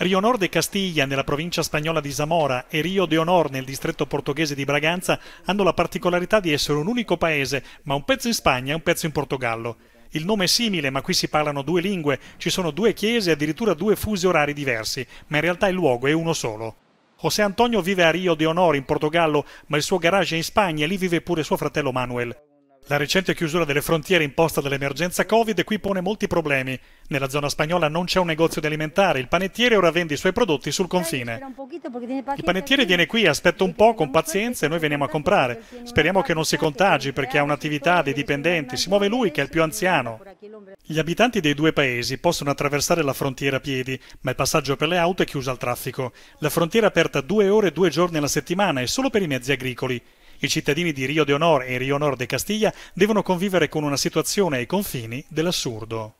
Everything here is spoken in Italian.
Rio Nord e Castiglia nella provincia spagnola di Zamora e Rio de Honor nel distretto portoghese di Braganza hanno la particolarità di essere un unico paese, ma un pezzo in Spagna e un pezzo in Portogallo. Il nome è simile, ma qui si parlano due lingue, ci sono due chiese e addirittura due fusi orari diversi, ma in realtà il luogo è uno solo. José Antonio vive a Rio de Honor in Portogallo, ma il suo garage è in Spagna e lì vive pure suo fratello Manuel. La recente chiusura delle frontiere imposta dall'emergenza Covid qui pone molti problemi. Nella zona spagnola non c'è un negozio di alimentare, il panettiere ora vende i suoi prodotti sul confine. Il panettiere viene qui, aspetta un po' con pazienza e noi veniamo a comprare. Speriamo che non si contagi perché ha un'attività dei dipendenti, si muove lui che è il più anziano. Gli abitanti dei due paesi possono attraversare la frontiera a piedi, ma il passaggio per le auto è chiuso al traffico. La frontiera è aperta due ore e due giorni alla settimana e solo per i mezzi agricoli. I cittadini di Rio de Honor e Rio Nord de Castiglia devono convivere con una situazione ai confini dell'assurdo.